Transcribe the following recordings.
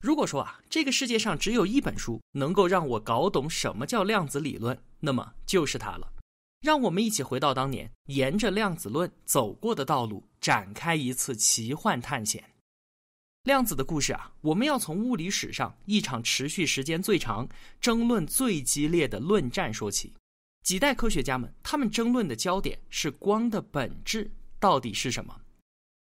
如果说啊，这个世界上只有一本书能够让我搞懂什么叫量子理论，那么就是它了。让我们一起回到当年，沿着量子论走过的道路，展开一次奇幻探险。量子的故事啊，我们要从物理史上一场持续时间最长、争论最激烈的论战说起。几代科学家们，他们争论的焦点是光的本质到底是什么。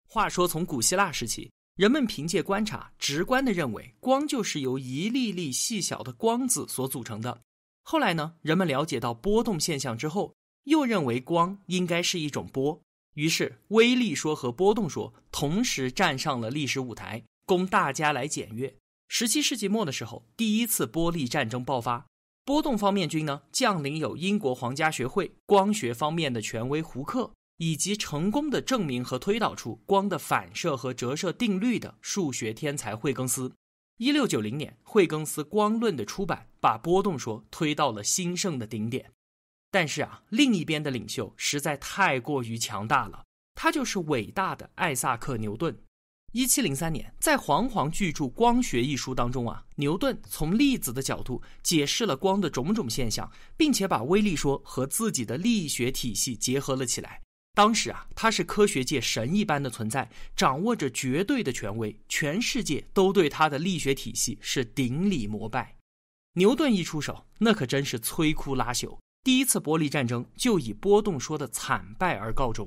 话说，从古希腊时期。人们凭借观察，直观地认为光就是由一粒粒细小的光子所组成的。后来呢，人们了解到波动现象之后，又认为光应该是一种波。于是，微粒说和波动说同时站上了历史舞台，供大家来检阅。十七世纪末的时候，第一次波粒战争爆发，波动方面军呢，将领有英国皇家学会光学方面的权威胡克。以及成功的证明和推导出光的反射和折射定律的数学天才惠更斯，一六九零年惠更斯光论的出版，把波动说推到了兴盛的顶点。但是啊，另一边的领袖实在太过于强大了，他就是伟大的艾萨克·牛顿。一七零三年，在煌煌巨著《光学》一书当中啊，牛顿从粒子的角度解释了光的种种现象，并且把微粒说和自己的力学体系结合了起来。当时啊，他是科学界神一般的存在，掌握着绝对的权威，全世界都对他的力学体系是顶礼膜拜。牛顿一出手，那可真是摧枯拉朽。第一次玻璃战争就以波动说的惨败而告终。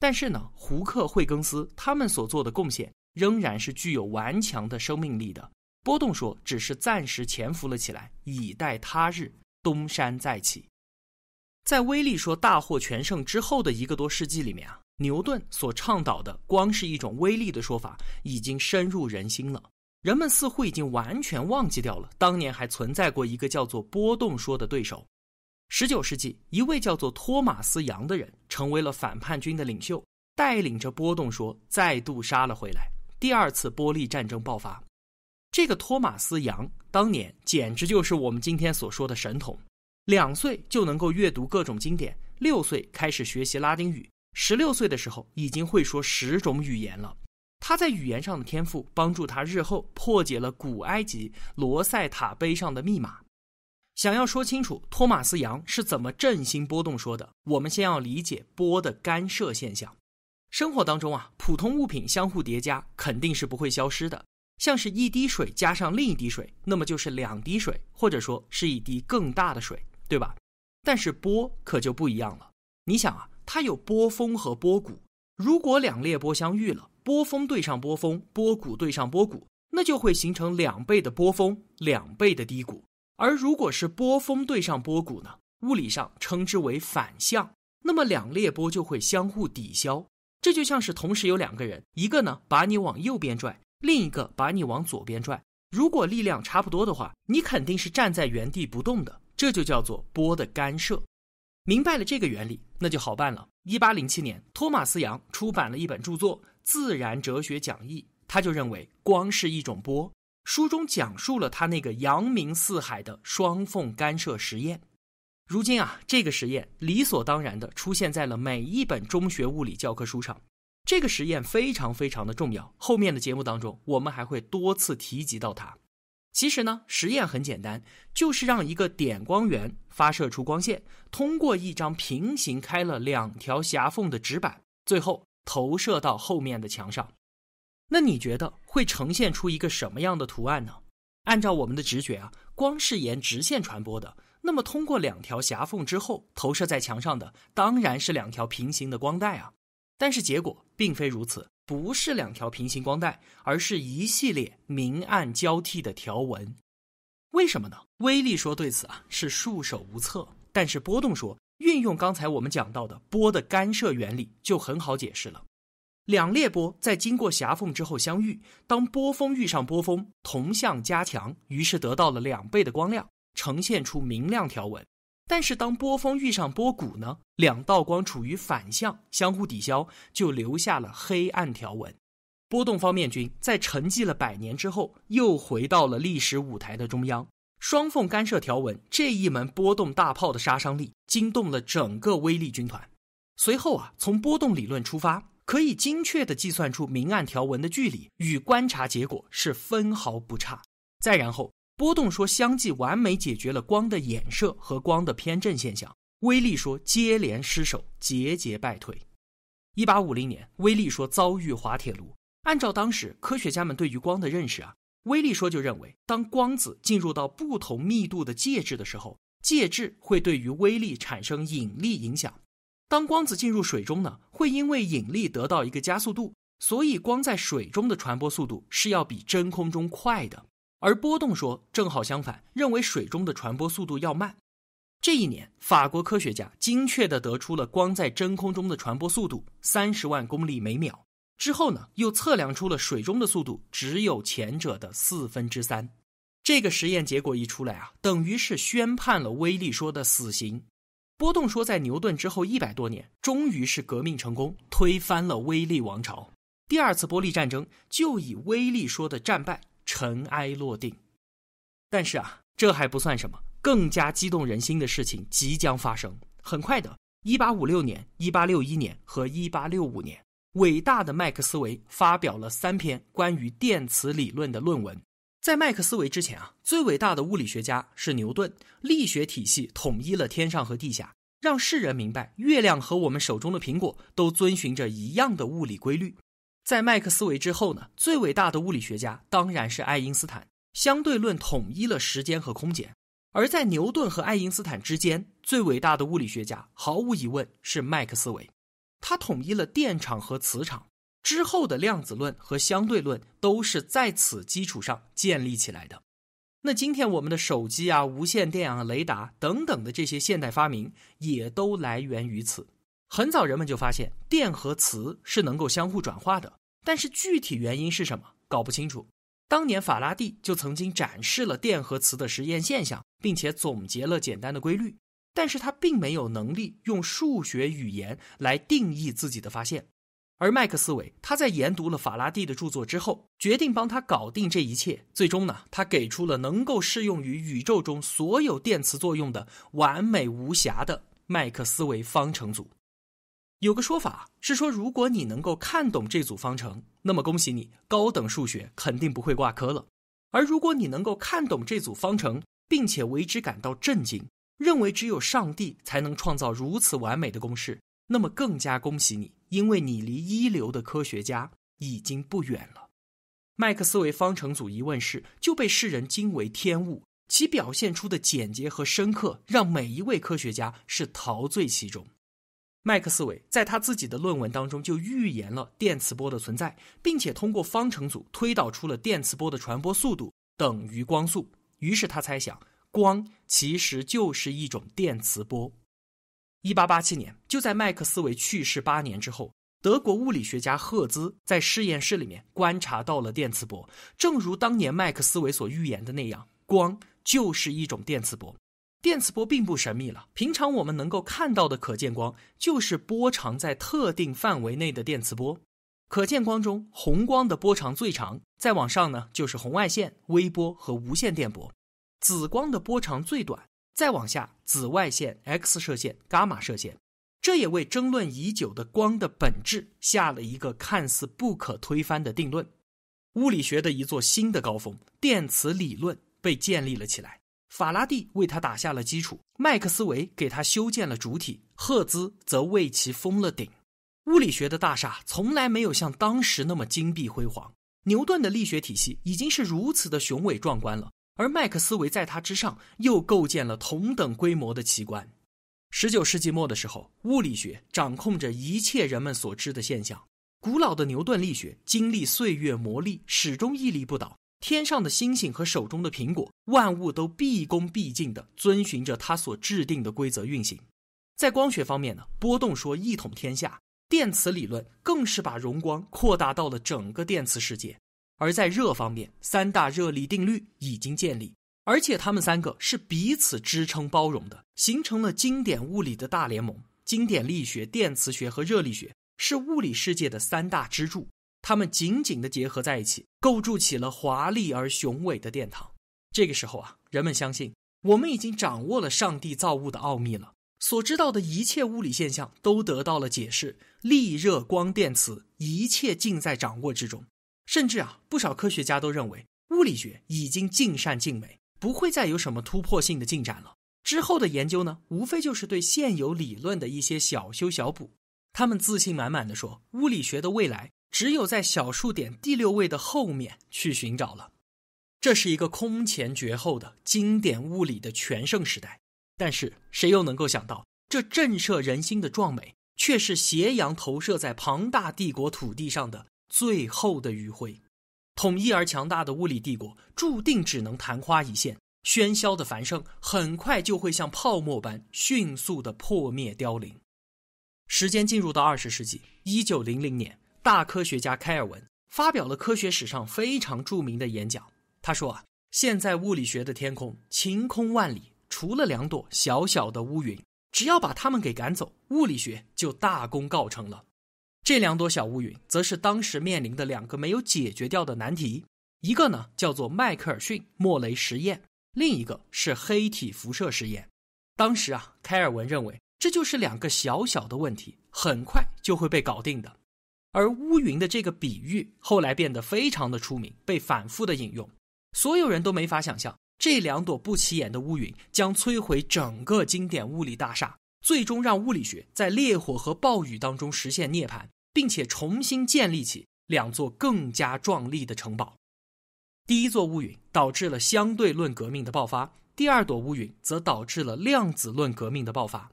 但是呢，胡克、惠更斯他们所做的贡献仍然是具有顽强的生命力的。波动说只是暂时潜伏了起来，以待他日东山再起。在威力说大获全胜之后的一个多世纪里面啊，牛顿所倡导的光是一种威力的说法已经深入人心了。人们似乎已经完全忘记掉了当年还存在过一个叫做波动说的对手。十九世纪，一位叫做托马斯·杨的人成为了反叛军的领袖，带领着波动说再度杀了回来。第二次波利战争爆发，这个托马斯·杨当年简直就是我们今天所说的神童。两岁就能够阅读各种经典，六岁开始学习拉丁语，十六岁的时候已经会说十种语言了。他在语言上的天赋帮助他日后破解了古埃及罗塞塔碑上的密码。想要说清楚托马斯·杨是怎么振兴波动说的，我们先要理解波的干涉现象。生活当中啊，普通物品相互叠加肯定是不会消失的，像是一滴水加上另一滴水，那么就是两滴水，或者说是一滴更大的水。对吧？但是波可就不一样了。你想啊，它有波峰和波谷。如果两列波相遇了，波峰对上波峰，波谷对上波谷，那就会形成两倍的波峰，两倍的低谷。而如果是波峰对上波谷呢，物理上称之为反向，那么两列波就会相互抵消。这就像是同时有两个人，一个呢把你往右边拽，另一个把你往左边拽。如果力量差不多的话，你肯定是站在原地不动的。这就叫做波的干涉，明白了这个原理，那就好办了。一八零七年，托马斯杨出版了一本著作《自然哲学讲义》，他就认为光是一种波。书中讲述了他那个扬名四海的双缝干涉实验。如今啊，这个实验理所当然的出现在了每一本中学物理教科书上。这个实验非常非常的重要，后面的节目当中我们还会多次提及到它。其实呢，实验很简单，就是让一个点光源发射出光线，通过一张平行开了两条狭缝的纸板，最后投射到后面的墙上。那你觉得会呈现出一个什么样的图案呢？按照我们的直觉啊，光是沿直线传播的，那么通过两条狭缝之后，投射在墙上的当然是两条平行的光带啊。但是结果并非如此。不是两条平行光带，而是一系列明暗交替的条纹。为什么呢？威力说对此啊是束手无策。但是波动说，运用刚才我们讲到的波的干涉原理就很好解释了。两列波在经过狭缝之后相遇，当波峰遇上波峰，同向加强，于是得到了两倍的光亮，呈现出明亮条纹。但是当波峰遇上波谷呢？两道光处于反向，相互抵消，就留下了黑暗条纹。波动方面军在沉寂了百年之后，又回到了历史舞台的中央。双缝干涉条纹这一门波动大炮的杀伤力，惊动了整个威力军团。随后啊，从波动理论出发，可以精确地计算出明暗条纹的距离，与观察结果是分毫不差。再然后。波动说相继完美解决了光的衍射和光的偏振现象，微粒说接连失手，节节败退。一八五零年，微粒说遭遇滑铁卢。按照当时科学家们对于光的认识啊，微粒说就认为，当光子进入到不同密度的介质的时候，介质会对于微粒产生引力影响。当光子进入水中呢，会因为引力得到一个加速度，所以光在水中的传播速度是要比真空中快的。而波动说正好相反，认为水中的传播速度要慢。这一年，法国科学家精确地得出了光在真空中的传播速度三十万公里每秒，之后呢，又测量出了水中的速度只有前者的四分之三。这个实验结果一出来啊，等于是宣判了威力说的死刑。波动说在牛顿之后一百多年，终于是革命成功，推翻了威力王朝。第二次波利战争就以威力说的战败。尘埃落定，但是啊，这还不算什么，更加激动人心的事情即将发生。很快的，一八五六年、一八六一年和一八六五年，伟大的麦克斯韦发表了三篇关于电磁理论的论文。在麦克斯韦之前啊，最伟大的物理学家是牛顿，力学体系统一了天上和地下，让世人明白月亮和我们手中的苹果都遵循着一样的物理规律。在麦克斯韦之后呢，最伟大的物理学家当然是爱因斯坦。相对论统一了时间和空间，而在牛顿和爱因斯坦之间，最伟大的物理学家毫无疑问是麦克斯韦。他统一了电场和磁场，之后的量子论和相对论都是在此基础上建立起来的。那今天我们的手机啊、无线电啊、雷达等等的这些现代发明，也都来源于此。很早人们就发现电和磁是能够相互转化的，但是具体原因是什么搞不清楚。当年法拉第就曾经展示了电和磁的实验现象，并且总结了简单的规律，但是他并没有能力用数学语言来定义自己的发现。而麦克斯韦他在研读了法拉第的著作之后，决定帮他搞定这一切。最终呢，他给出了能够适用于宇宙中所有电磁作用的完美无瑕的麦克斯韦方程组。有个说法是说，如果你能够看懂这组方程，那么恭喜你，高等数学肯定不会挂科了。而如果你能够看懂这组方程，并且为之感到震惊，认为只有上帝才能创造如此完美的公式，那么更加恭喜你，因为你离一流的科学家已经不远了。麦克斯韦方程组一问世，就被世人惊为天物，其表现出的简洁和深刻，让每一位科学家是陶醉其中。麦克斯韦在他自己的论文当中就预言了电磁波的存在，并且通过方程组推导出了电磁波的传播速度等于光速。于是他猜想，光其实就是一种电磁波。一八八七年，就在麦克斯韦去世八年之后，德国物理学家赫兹在实验室里面观察到了电磁波。正如当年麦克斯韦所预言的那样，光就是一种电磁波。电磁波并不神秘了。平常我们能够看到的可见光，就是波长在特定范围内的电磁波。可见光中，红光的波长最长，再往上呢，就是红外线、微波和无线电波；紫光的波长最短，再往下，紫外线、X 射线、伽马射线。这也为争论已久的光的本质下了一个看似不可推翻的定论。物理学的一座新的高峰——电磁理论被建立了起来。法拉第为他打下了基础，麦克斯韦给他修建了主体，赫兹则为其封了顶。物理学的大厦从来没有像当时那么金碧辉煌。牛顿的力学体系已经是如此的雄伟壮观了，而麦克斯韦在它之上又构建了同等规模的奇观。十九世纪末的时候，物理学掌控着一切人们所知的现象。古老的牛顿力学经历岁月磨砺，始终屹立不倒。天上的星星和手中的苹果，万物都毕恭毕敬的遵循着它所制定的规则运行。在光学方面呢，波动说一统天下；电磁理论更是把荣光扩大到了整个电磁世界。而在热方面，三大热力定律已经建立，而且他们三个是彼此支撑包容的，形成了经典物理的大联盟。经典力学、电磁学和热力学是物理世界的三大支柱。他们紧紧地结合在一起，构筑起了华丽而雄伟的殿堂。这个时候啊，人们相信我们已经掌握了上帝造物的奥秘了，所知道的一切物理现象都得到了解释，力、热、光、电、磁，一切尽在掌握之中。甚至啊，不少科学家都认为物理学已经尽善尽美，不会再有什么突破性的进展了。之后的研究呢，无非就是对现有理论的一些小修小补。他们自信满满的说，物理学的未来。只有在小数点第六位的后面去寻找了，这是一个空前绝后的经典物理的全盛时代。但是谁又能够想到，这震慑人心的壮美，却是斜阳投射在庞大帝国土地上的最后的余晖。统一而强大的物理帝国，注定只能昙花一现。喧嚣的繁盛，很快就会像泡沫般迅速的破灭凋零。时间进入到二十世纪一九零零年。大科学家开尔文发表了科学史上非常著名的演讲。他说：“啊，现在物理学的天空晴空万里，除了两朵小小的乌云，只要把它们给赶走，物理学就大功告成了。这两朵小乌云，则是当时面临的两个没有解决掉的难题。一个呢，叫做迈克尔逊莫雷实验；另一个是黑体辐射实验。当时啊，开尔文认为这就是两个小小的问题，很快就会被搞定的。”而乌云的这个比喻后来变得非常的出名，被反复的引用。所有人都没法想象，这两朵不起眼的乌云将摧毁整个经典物理大厦，最终让物理学在烈火和暴雨当中实现涅槃，并且重新建立起两座更加壮丽的城堡。第一座乌云导致了相对论革命的爆发，第二朵乌云则导致了量子论革命的爆发。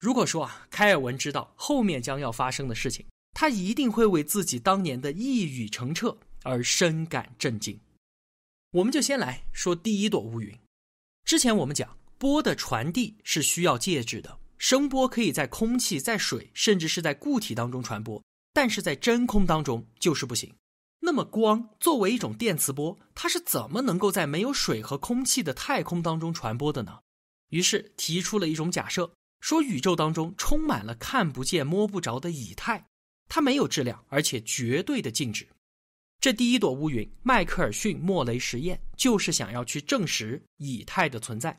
如果说啊，开尔文知道后面将要发生的事情。他一定会为自己当年的一语成谶而深感震惊。我们就先来说第一朵乌云。之前我们讲波的传递是需要介质的，声波可以在空气、在水，甚至是在固体当中传播，但是在真空当中就是不行。那么光作为一种电磁波，它是怎么能够在没有水和空气的太空当中传播的呢？于是提出了一种假设，说宇宙当中充满了看不见、摸不着的以太。它没有质量，而且绝对的静止。这第一朵乌云，迈克尔逊莫雷实验，就是想要去证实以太的存在。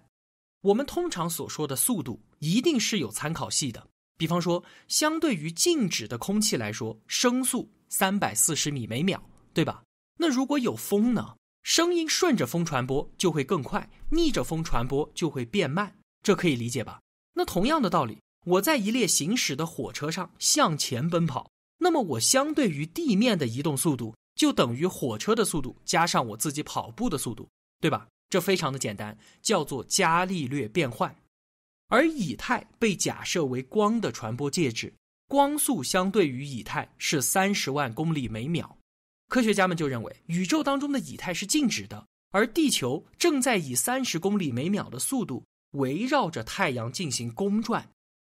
我们通常所说的速度，一定是有参考系的。比方说，相对于静止的空气来说，声速三百四十米每秒，对吧？那如果有风呢？声音顺着风传播就会更快，逆着风传播就会变慢。这可以理解吧？那同样的道理，我在一列行驶的火车上向前奔跑。那么我相对于地面的移动速度就等于火车的速度加上我自己跑步的速度，对吧？这非常的简单，叫做伽利略变换。而以太被假设为光的传播介质，光速相对于以太是三十万公里每秒。科学家们就认为宇宙当中的以太是静止的，而地球正在以三十公里每秒的速度围绕着太阳进行公转。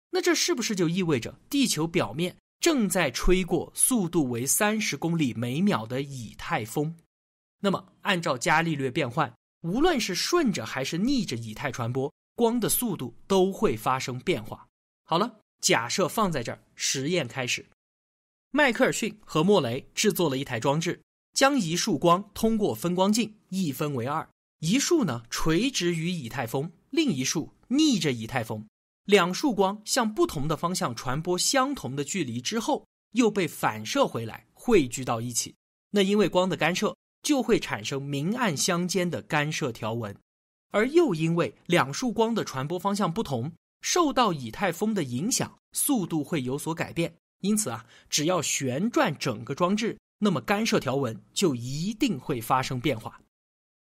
那这是不是就意味着地球表面？正在吹过速度为三十公里每秒的以太风，那么按照伽利略变换，无论是顺着还是逆着以太传播，光的速度都会发生变化。好了，假设放在这儿，实验开始。迈克尔逊和莫雷制作了一台装置，将一束光通过分光镜一分为二，一束呢垂直于以太风，另一束逆着以太风。两束光向不同的方向传播，相同的距离之后，又被反射回来，汇聚到一起。那因为光的干涉，就会产生明暗相间的干涉条纹。而又因为两束光的传播方向不同，受到以太风的影响，速度会有所改变。因此啊，只要旋转整个装置，那么干涉条纹就一定会发生变化。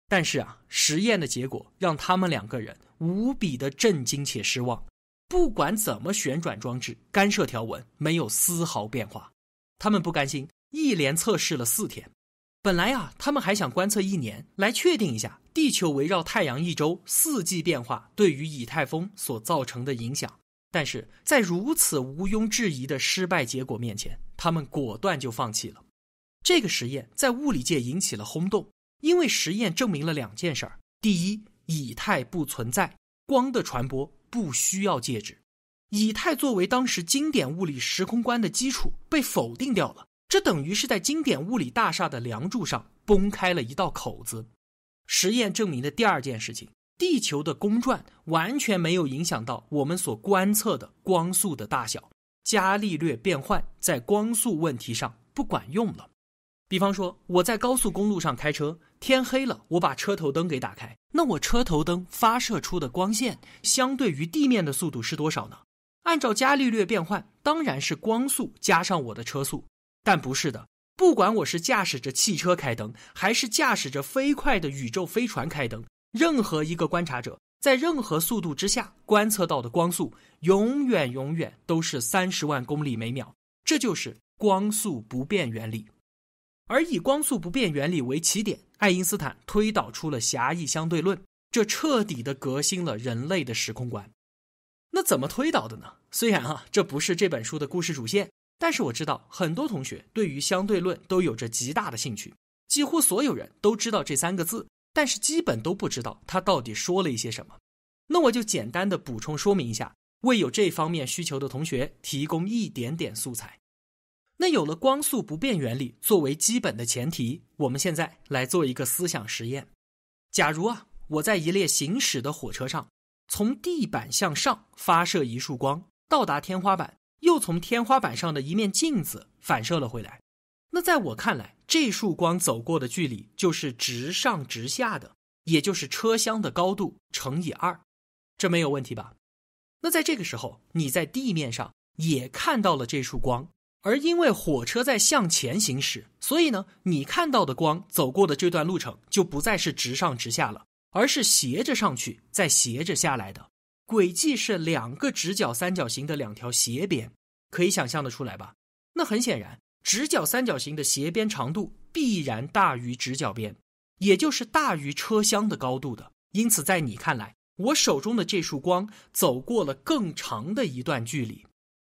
但是啊，实验的结果让他们两个人无比的震惊且失望。不管怎么旋转装置，干涉条纹没有丝毫变化。他们不甘心，一连测试了四天。本来啊，他们还想观测一年，来确定一下地球围绕太阳一周四季变化对于以太风所造成的影响。但是在如此毋庸置疑的失败结果面前，他们果断就放弃了。这个实验在物理界引起了轰动，因为实验证明了两件事儿：第一，以太不存在；光的传播。不需要介质，以太作为当时经典物理时空观的基础被否定掉了，这等于是在经典物理大厦的梁柱上崩开了一道口子。实验证明的第二件事情，地球的公转完全没有影响到我们所观测的光速的大小，伽利略变换在光速问题上不管用了。比方说，我在高速公路上开车，天黑了，我把车头灯给打开。那我车头灯发射出的光线，相对于地面的速度是多少呢？按照伽利略变换，当然是光速加上我的车速。但不是的，不管我是驾驶着汽车开灯，还是驾驶着飞快的宇宙飞船开灯，任何一个观察者在任何速度之下观测到的光速，永远永远都是三十万公里每秒。这就是光速不变原理。而以光速不变原理为起点，爱因斯坦推导出了狭义相对论，这彻底的革新了人类的时空观。那怎么推导的呢？虽然啊，这不是这本书的故事主线，但是我知道很多同学对于相对论都有着极大的兴趣，几乎所有人都知道这三个字，但是基本都不知道它到底说了一些什么。那我就简单的补充说明一下，为有这方面需求的同学提供一点点素材。那有了光速不变原理作为基本的前提，我们现在来做一个思想实验。假如啊，我在一列行驶的火车上，从地板向上发射一束光，到达天花板，又从天花板上的一面镜子反射了回来。那在我看来，这束光走过的距离就是直上直下的，也就是车厢的高度乘以二，这没有问题吧？那在这个时候，你在地面上也看到了这束光。而因为火车在向前行驶，所以呢，你看到的光走过的这段路程就不再是直上直下了，而是斜着上去再斜着下来的轨迹是两个直角三角形的两条斜边，可以想象的出来吧？那很显然，直角三角形的斜边长度必然大于直角边，也就是大于车厢的高度的。因此，在你看来，我手中的这束光走过了更长的一段距离。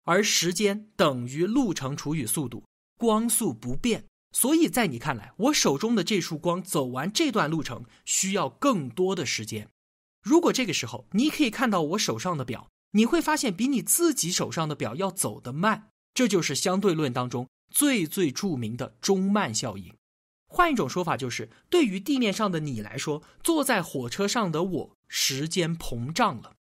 而时间等于路程除以速度，光速不变，所以在你看来，我手中的这束光走完这段路程需要更多的时间。如果这个时候你可以看到我手上的表，你会发现比你自己手上的表要走得慢。这就是相对论当中最最著名的钟慢效应。换一种说法就是，对于地面上的你来说，坐在火车上的我时间膨胀了。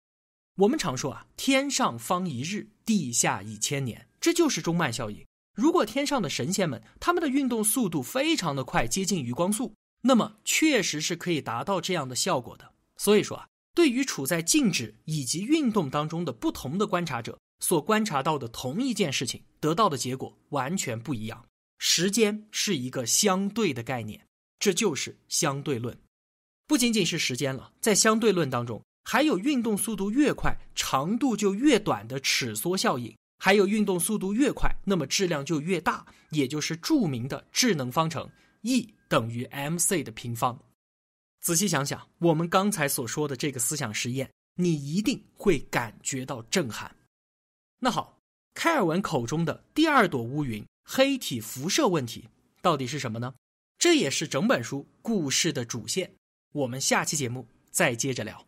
我们常说啊，天上方一日，地下一千年，这就是钟慢效应。如果天上的神仙们他们的运动速度非常的快，接近于光速，那么确实是可以达到这样的效果的。所以说啊，对于处在静止以及运动当中的不同的观察者所观察到的同一件事情，得到的结果完全不一样。时间是一个相对的概念，这就是相对论。不仅仅是时间了，在相对论当中。还有运动速度越快，长度就越短的尺缩效应；还有运动速度越快，那么质量就越大，也就是著名的质能方程 E 等于 m c 的平方。仔细想想，我们刚才所说的这个思想实验，你一定会感觉到震撼。那好，开尔文口中的第二朵乌云——黑体辐射问题，到底是什么呢？这也是整本书故事的主线。我们下期节目再接着聊。